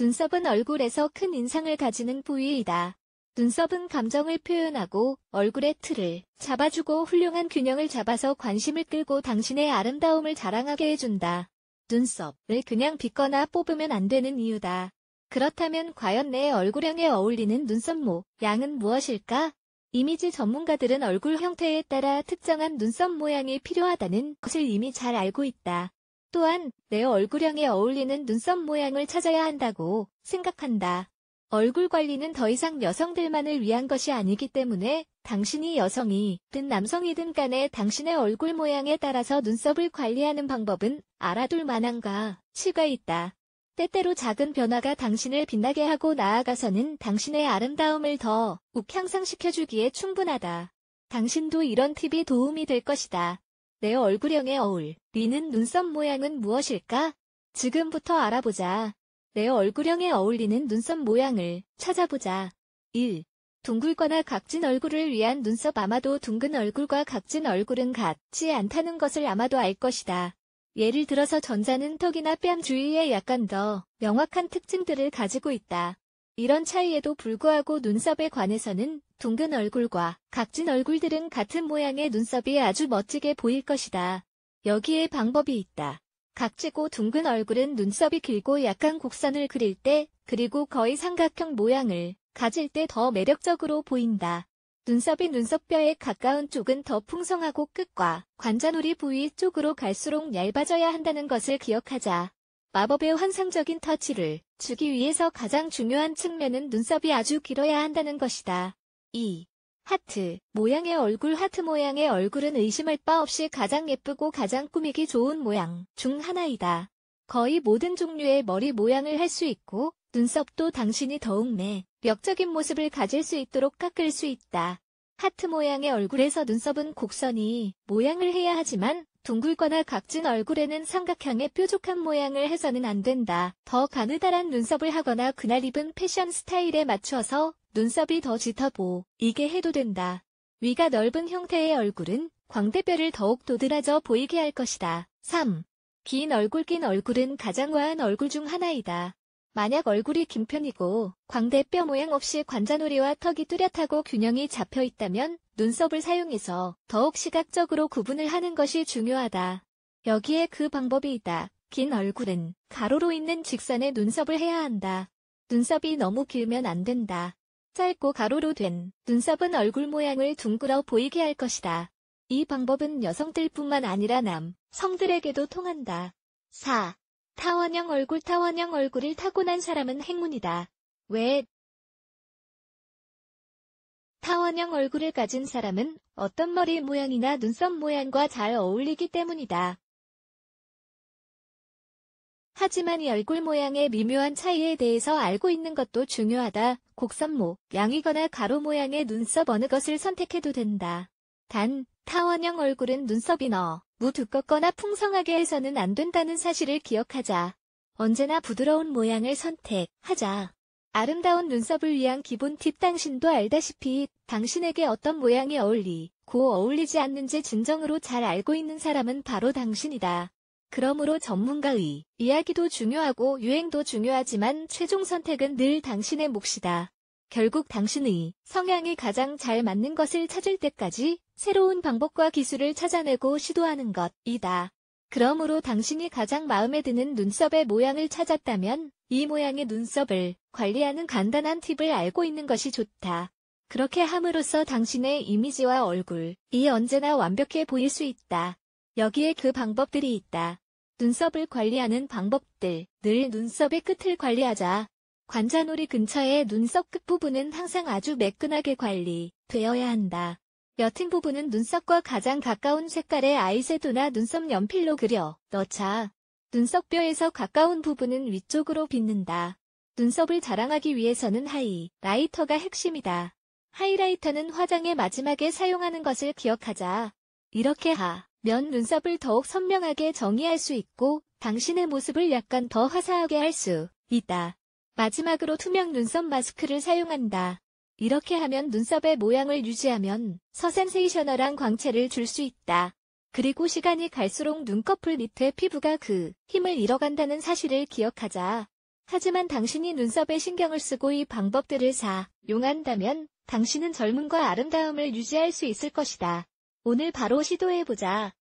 눈썹은 얼굴에서 큰 인상을 가지는 부위이다. 눈썹은 감정을 표현하고 얼굴의 틀을 잡아주고 훌륭한 균형을 잡아서 관심을 끌고 당신의 아름다움을 자랑하게 해준다. 눈썹을 그냥 빗거나 뽑으면 안 되는 이유다. 그렇다면 과연 내 얼굴형에 어울리는 눈썹 모양은 무엇일까? 이미지 전문가들은 얼굴 형태에 따라 특정한 눈썹 모양이 필요하다는 것을 이미 잘 알고 있다. 또한 내 얼굴형에 어울리는 눈썹 모양을 찾아야 한다고 생각한다. 얼굴 관리는 더 이상 여성들만을 위한 것이 아니기 때문에 당신이 여성이든 남성이든 간에 당신의 얼굴 모양에 따라서 눈썹을 관리하는 방법은 알아둘 만한 가치가 있다. 때때로 작은 변화가 당신을 빛나게 하고 나아가서는 당신의 아름다움을 더욱 향상시켜주기에 충분하다. 당신도 이런 팁이 도움이 될 것이다. 내 얼굴형에 어울 리는 눈썹 모양은 무엇일까? 지금부터 알아보자. 내 얼굴형에 어울리는 눈썹 모양을 찾아보자. 1. 둥글거나 각진 얼굴을 위한 눈썹 아마도 둥근 얼굴과 각진 얼굴은 같지 않다는 것을 아마도 알 것이다. 예를 들어서 전자는 턱이나 뺨 주위에 약간 더 명확한 특징들을 가지고 있다. 이런 차이에도 불구하고 눈썹에 관해서는 둥근 얼굴과 각진 얼굴들은 같은 모양의 눈썹이 아주 멋지게 보일 것이다. 여기에 방법이 있다. 각지고 둥근 얼굴은 눈썹이 길고 약간 곡선을 그릴 때 그리고 거의 삼각형 모양을 가질 때 더 매력적으로 보인다. 눈썹이 눈썹뼈에 가까운 쪽은 더 풍성하고 끝과 관자놀이 부위 쪽으로 갈수록 얇아져야 한다는 것을 기억하자. 마법의 환상적인 터치를 주기 위해서 가장 중요한 측면은 눈썹이 아주 길어야 한다는 것이다. 2. 하트 모양의 얼굴 하트 모양의 얼굴은 의심할 바 없이 가장 예쁘고 가장 꾸미기 좋은 모양 중 하나이다. 거의 모든 종류의 머리 모양을 할 수 있고 눈썹도 당신이 더욱 매력적인 모습을 가질 수 있도록 깎을 수 있다. 하트 모양의 얼굴에서 눈썹은 곡선이 모양을 해야 하지만 둥글거나 각진 얼굴에는 삼각형의 뾰족한 모양을 해서는 안 된다. 더 가느다란 눈썹을 하거나 그날 입은 패션 스타일에 맞춰서 눈썹이 더 짙어 보이게 해도 된다. 위가 넓은 형태의 얼굴은 광대뼈를 더욱 도드라져 보이게 할 것이다. 3. 긴 얼굴 긴 얼굴은 가장 와한 얼굴 중 하나이다. 만약 얼굴이 긴 편이고 광대 뼈 모양 없이 관자놀이와 턱이 뚜렷하고 균형이 잡혀 있다면 눈썹을 사용해서 더욱 시각적으로 구분을 하는 것이 중요하다. 여기에 그 방법이 있다. 긴 얼굴은 가로로 있는 직선의 눈썹을 해야 한다. 눈썹이 너무 길면 안 된다. 짧고 가로로 된 눈썹은 얼굴 모양을 둥그러 보이게 할 것이다. 이 방법은 여성들뿐만 아니라 남, 성들에게도 통한다. 4. 타원형 얼굴 타원형 얼굴을 타고난 사람은 행운이다. 왜? 타원형 얼굴을 가진 사람은 어떤 머리 모양이나 눈썹 모양과 잘 어울리기 때문이다. 하지만 이 얼굴 모양의 미묘한 차이에 대해서 알고 있는 것도 중요하다. 곡선모, 양이거나 가로 모양의 눈썹 어느 것을 선택해도 된다. 단, 타원형 얼굴은 눈썹이 너 무 두껍거나 풍성하게 해서는 안 된다는 사실을 기억하자. 언제나 부드러운 모양을 선택하자. 아름다운 눈썹을 위한 기본 팁 당신도 알다시피 당신에게 어떤 모양이 어울리고 어울리지 않는지 진정으로 잘 알고 있는 사람은 바로 당신이다. 그러므로 전문가의 이야기도 중요하고 유행도 중요하지만 최종 선택은 늘 당신의 몫이다. 결국 당신의 성향이 가장 잘 맞는 것을 찾을 때까지 새로운 방법과 기술을 찾아내고 시도하는 것이다. 그러므로 당신이 가장 마음에 드는 눈썹의 모양을 찾았다면 이 모양의 눈썹을 관리하는 간단한 팁을 알고 있는 것이 좋다. 그렇게 함으로써 당신의 이미지와 얼굴이 언제나 완벽해 보일 수 있다. 여기에 그 방법들이 있다. 눈썹을 관리하는 방법들. 늘 눈썹의 끝을 관리하자. 관자놀이 근처의 눈썹 끝부분은 항상 아주 매끈하게 관리되어야 한다. 옅은 부분은 눈썹과 가장 가까운 색깔의 아이섀도나 눈썹 연필로 그려 넣자. 눈썹뼈에서 가까운 부분은 위쪽으로 빗는다. 눈썹을 자랑하기 위해서는 하이라이터가 핵심이다. 하이라이터는 화장의 마지막에 사용하는 것을 기억하자. 이렇게 하면 눈썹을 더욱 선명하게 정의할 수 있고 당신의 모습을 약간 더 화사하게 할 수 있다. 마지막으로 투명 눈썹 마스크를 사용한다. 이렇게 하면 눈썹의 모양을 유지하면 서센세이셔널한 광채를 줄 수 있다. 그리고 시간이 갈수록 눈꺼풀 밑에 피부가 그 힘을 잃어간다는 사실을 기억하자. 하지만 당신이 눈썹에 신경을 쓰고 이 방법들을 사용한다면 당신은 젊음과 아름다움을 유지할 수 있을 것이다. 오늘 바로 시도해보자.